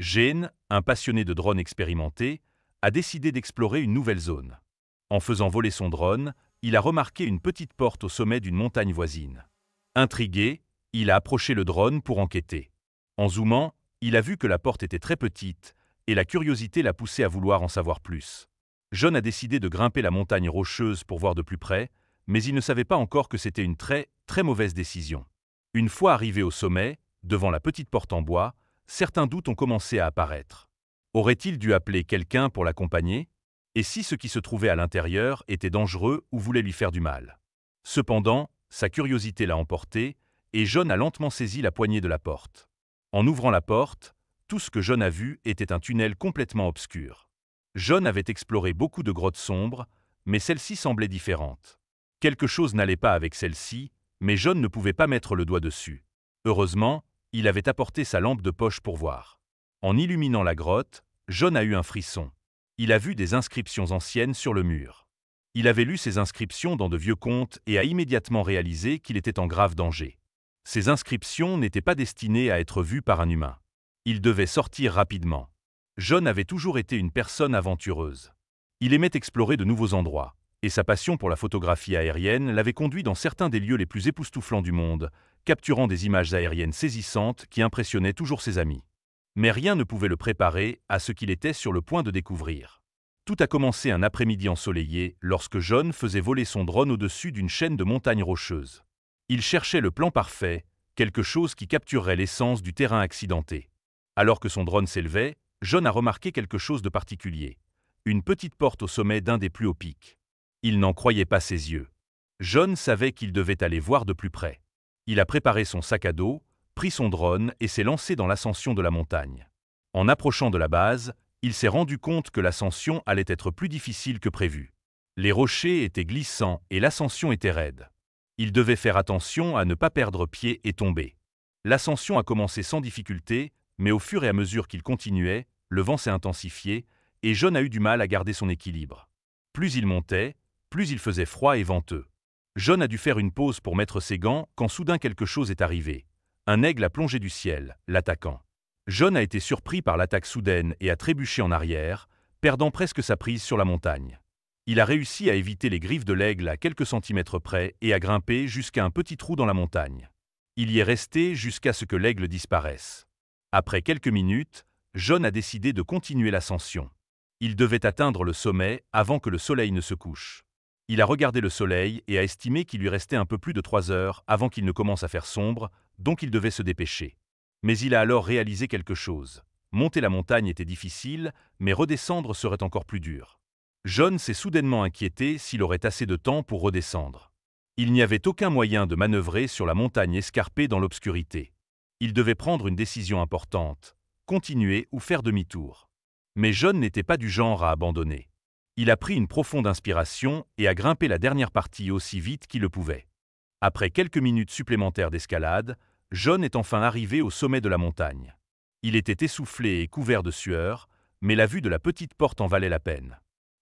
Gene, un passionné de drones expérimenté, a décidé d'explorer une nouvelle zone. En faisant voler son drone, il a remarqué une petite porte au sommet d'une montagne voisine. Intrigué, il a approché le drone pour enquêter. En zoomant, il a vu que la porte était très petite, et la curiosité l'a poussé à vouloir en savoir plus. John a décidé de grimper la montagne rocheuse pour voir de plus près, mais il ne savait pas encore que c'était une très, très mauvaise décision. Une fois arrivé au sommet, devant la petite porte en bois, certains doutes ont commencé à apparaître. Aurait-il dû appeler quelqu'un pour l'accompagner Et si ce qui se trouvait à l'intérieur était dangereux ou voulait lui faire du mal Cependant, sa curiosité l'a emporté, et John a lentement saisi la poignée de la porte. En ouvrant la porte, tout ce que John a vu était un tunnel complètement obscur. John avait exploré beaucoup de grottes sombres, mais celle-ci semblait différente. Quelque chose n'allait pas avec celle-ci, mais John ne pouvait pas mettre le doigt dessus. Heureusement, il avait apporté sa lampe de poche pour voir. En illuminant la grotte, John a eu un frisson. Il a vu des inscriptions anciennes sur le mur. Il avait lu ces inscriptions dans de vieux contes et a immédiatement réalisé qu'il était en grave danger. Ces inscriptions n'étaient pas destinées à être vues par un humain. Il devait sortir rapidement. John avait toujours été une personne aventureuse. Il aimait explorer de nouveaux endroits et sa passion pour la photographie aérienne l'avait conduit dans certains des lieux les plus époustouflants du monde, capturant des images aériennes saisissantes qui impressionnaient toujours ses amis. Mais rien ne pouvait le préparer à ce qu'il était sur le point de découvrir. Tout a commencé un après-midi ensoleillé lorsque John faisait voler son drone au-dessus d'une chaîne de montagnes rocheuses. Il cherchait le plan parfait, quelque chose qui capturerait l'essence du terrain accidenté. Alors que son drone s'élevait, John a remarqué quelque chose de particulier. Une petite porte au sommet d'un des plus hauts pics. Il n'en croyait pas ses yeux. John savait qu'il devait aller voir de plus près. Il a préparé son sac à dos, pris son drone et s'est lancé dans l'ascension de la montagne. En approchant de la base, il s'est rendu compte que l'ascension allait être plus difficile que prévu. Les rochers étaient glissants et l'ascension était raide. Il devait faire attention à ne pas perdre pied et tomber. L'ascension a commencé sans difficulté, mais au fur et à mesure qu'il continuait, le vent s'est intensifié, et John a eu du mal à garder son équilibre. Plus il montait, plus il faisait froid et venteux. John a dû faire une pause pour mettre ses gants quand soudain quelque chose est arrivé. Un aigle a plongé du ciel, l'attaquant. John a été surpris par l'attaque soudaine et a trébuché en arrière, perdant presque sa prise sur la montagne. Il a réussi à éviter les griffes de l'aigle à quelques centimètres près et à grimper jusqu'à un petit trou dans la montagne. Il y est resté jusqu'à ce que l'aigle disparaisse. Après quelques minutes, John a décidé de continuer l'ascension. Il devait atteindre le sommet avant que le soleil ne se couche. Il a regardé le soleil et a estimé qu'il lui restait un peu plus de trois heures avant qu'il ne commence à faire sombre, donc il devait se dépêcher. Mais il a alors réalisé quelque chose. Monter la montagne était difficile, mais redescendre serait encore plus dur. John s'est soudainement inquiété s'il aurait assez de temps pour redescendre. Il n'y avait aucun moyen de manœuvrer sur la montagne escarpée dans l'obscurité. Il devait prendre une décision importante, continuer ou faire demi-tour. Mais John n'était pas du genre à abandonner il a pris une profonde inspiration et a grimpé la dernière partie aussi vite qu'il le pouvait. Après quelques minutes supplémentaires d'escalade, John est enfin arrivé au sommet de la montagne. Il était essoufflé et couvert de sueur, mais la vue de la petite porte en valait la peine.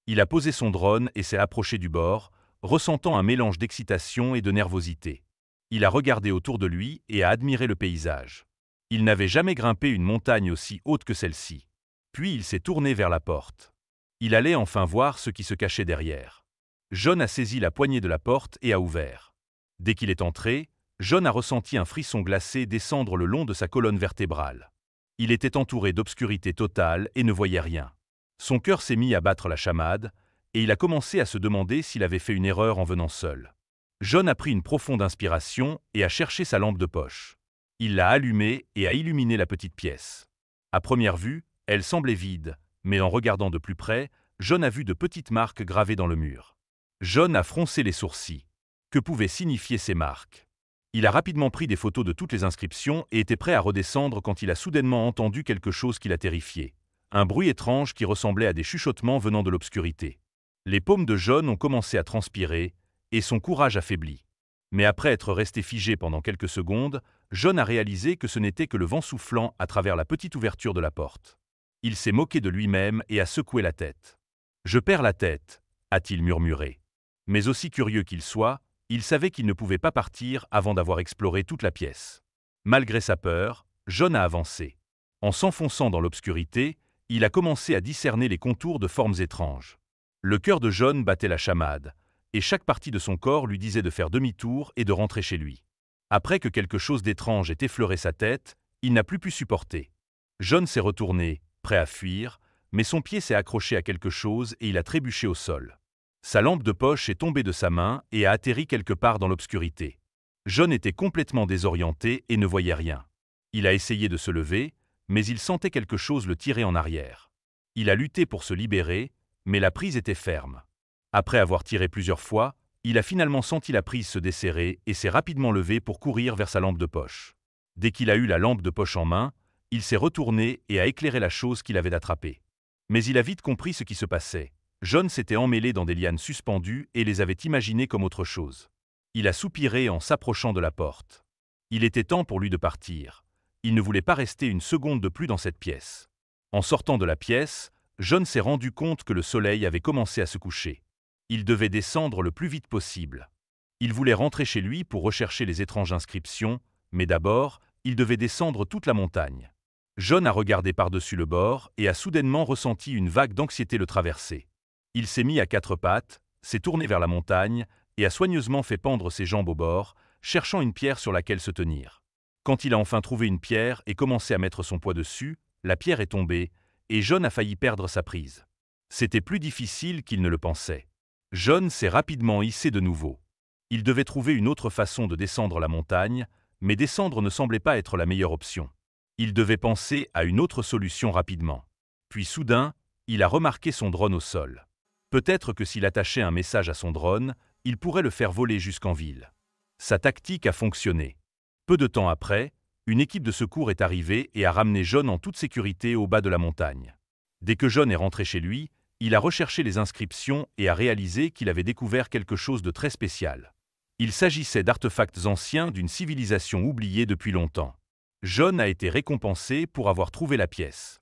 Il a posé son drone et s'est approché du bord, ressentant un mélange d'excitation et de nervosité. Il a regardé autour de lui et a admiré le paysage. Il n'avait jamais grimpé une montagne aussi haute que celle-ci. Puis il s'est tourné vers la porte. Il allait enfin voir ce qui se cachait derrière. John a saisi la poignée de la porte et a ouvert. Dès qu'il est entré, John a ressenti un frisson glacé descendre le long de sa colonne vertébrale. Il était entouré d'obscurité totale et ne voyait rien. Son cœur s'est mis à battre la chamade, et il a commencé à se demander s'il avait fait une erreur en venant seul. John a pris une profonde inspiration et a cherché sa lampe de poche. Il l'a allumée et a illuminé la petite pièce. À première vue, elle semblait vide, mais en regardant de plus près, John a vu de petites marques gravées dans le mur. John a froncé les sourcils. Que pouvaient signifier ces marques Il a rapidement pris des photos de toutes les inscriptions et était prêt à redescendre quand il a soudainement entendu quelque chose qui l'a terrifié. Un bruit étrange qui ressemblait à des chuchotements venant de l'obscurité. Les paumes de John ont commencé à transpirer et son courage affaibli. Mais après être resté figé pendant quelques secondes, John a réalisé que ce n'était que le vent soufflant à travers la petite ouverture de la porte. Il s'est moqué de lui-même et a secoué la tête. Je perds la tête, a-t-il murmuré. Mais aussi curieux qu'il soit, il savait qu'il ne pouvait pas partir avant d'avoir exploré toute la pièce. Malgré sa peur, John a avancé. En s'enfonçant dans l'obscurité, il a commencé à discerner les contours de formes étranges. Le cœur de John battait la chamade, et chaque partie de son corps lui disait de faire demi-tour et de rentrer chez lui. Après que quelque chose d'étrange ait effleuré sa tête, il n'a plus pu supporter. John s'est retourné, prêt à fuir, mais son pied s'est accroché à quelque chose et il a trébuché au sol. Sa lampe de poche est tombée de sa main et a atterri quelque part dans l'obscurité. John était complètement désorienté et ne voyait rien. Il a essayé de se lever, mais il sentait quelque chose le tirer en arrière. Il a lutté pour se libérer, mais la prise était ferme. Après avoir tiré plusieurs fois, il a finalement senti la prise se desserrer et s'est rapidement levé pour courir vers sa lampe de poche. Dès qu'il a eu la lampe de poche en main, il s'est retourné et a éclairé la chose qu'il avait attrapée. Mais il a vite compris ce qui se passait. John s'était emmêlé dans des lianes suspendues et les avait imaginées comme autre chose. Il a soupiré en s'approchant de la porte. Il était temps pour lui de partir. Il ne voulait pas rester une seconde de plus dans cette pièce. En sortant de la pièce, John s'est rendu compte que le soleil avait commencé à se coucher. Il devait descendre le plus vite possible. Il voulait rentrer chez lui pour rechercher les étranges inscriptions, mais d'abord, il devait descendre toute la montagne. John a regardé par-dessus le bord et a soudainement ressenti une vague d'anxiété le traverser. Il s'est mis à quatre pattes, s'est tourné vers la montagne et a soigneusement fait pendre ses jambes au bord, cherchant une pierre sur laquelle se tenir. Quand il a enfin trouvé une pierre et commencé à mettre son poids dessus, la pierre est tombée, et John a failli perdre sa prise. C'était plus difficile qu'il ne le pensait. John s'est rapidement hissé de nouveau. Il devait trouver une autre façon de descendre la montagne, mais descendre ne semblait pas être la meilleure option. Il devait penser à une autre solution rapidement. Puis soudain, il a remarqué son drone au sol. Peut-être que s'il attachait un message à son drone, il pourrait le faire voler jusqu'en ville. Sa tactique a fonctionné. Peu de temps après, une équipe de secours est arrivée et a ramené John en toute sécurité au bas de la montagne. Dès que John est rentré chez lui, il a recherché les inscriptions et a réalisé qu'il avait découvert quelque chose de très spécial. Il s'agissait d'artefacts anciens d'une civilisation oubliée depuis longtemps. John a été récompensé pour avoir trouvé la pièce.